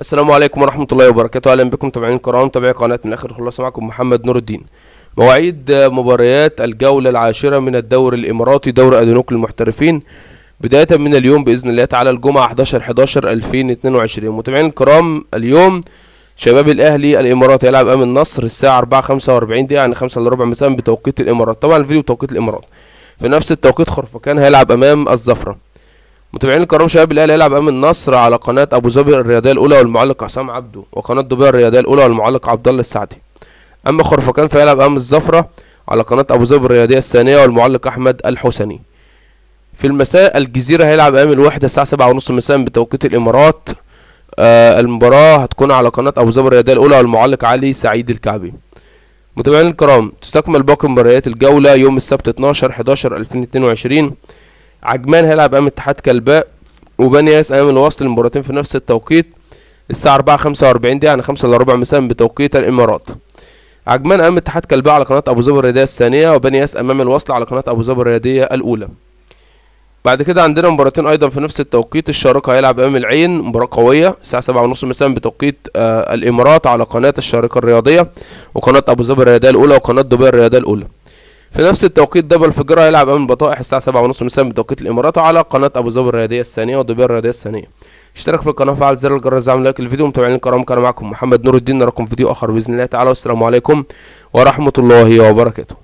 السلام عليكم ورحمة الله وبركاته أهلا بكم متابعين الكرام متابعي قناة من آخر خلاص معكم محمد نور الدين مواعيد مباريات الجولة العاشرة من الدوري الإماراتي دوري أدنوك للمحترفين بداية من اليوم بإذن الله تعالى الجمعة 11 11 2022 متابعين الكرام اليوم شباب الأهلي الاماراتي يلعب أمام النصر الساعة 4 45 دقيقة يعني 5 إلا ربع مساء بتوقيت الإمارات طبعا الفيديو بتوقيت الإمارات في نفس التوقيت خرفكان هيلعب أمام الزفرة متابعين الكرام شباب الاهلي هيلعب امام النصر على قناه ابو ظبي الرياضيه الاولى والمعلق حسام عبده وقناه دبي الرياضيه الاولى والمعلق عبد الله السعدي اما خرفكان فيلعب امام الزفره على قناه ابو ظبي الرياضيه الثانيه والمعلق احمد الحسني في المساء الجزيره هيلعب امام الوحده الساعه 7:30 مساء بتوقيت الامارات آه المباراه هتكون على قناه ابو ظبي الرياضيه الاولى والمعلق علي سعيد الكعبي متابعين الكرام تستكمل باقي مباريات الجوله يوم السبت 12 11 2022 عجمان هيلعب امام اتحاد كلباء وبنياس امام الوصل المباراتين في نفس التوقيت الساعة 45 دقيقة يعني 5 إلا ربع مساء بتوقيت الإمارات. عجمان أمام اتحاد كلباء على قناة أبو ظبي الرياضية الثانية وبنياس أمام الوصل على قناة أبو ظبي الرياضية الأولى. بعد كده عندنا مباراتين أيضا في نفس التوقيت الشارقة هيلعب أمام العين مباراة قوية الساعة ونص مساء بتوقيت آه الإمارات على قناة الشارقة الرياضية وقناة أبو ظبي الرياضية الأولى وقناة دبي الرياضية الأولى. في نفس التوقيت دبل فجر هيلعب امام البطائح الساعه 7:30 مساء بتوقيت الامارات على قناه ابو ظبي الرياضيه الثانيه ودبي الرياضيه الثانيه اشترك في القناه وفعل زر الجرس اعمل لايك للفيديو متابعين الكرام كان معكم محمد نور الدين نراكم فيديو اخر باذن الله تعالى والسلام عليكم ورحمه الله وبركاته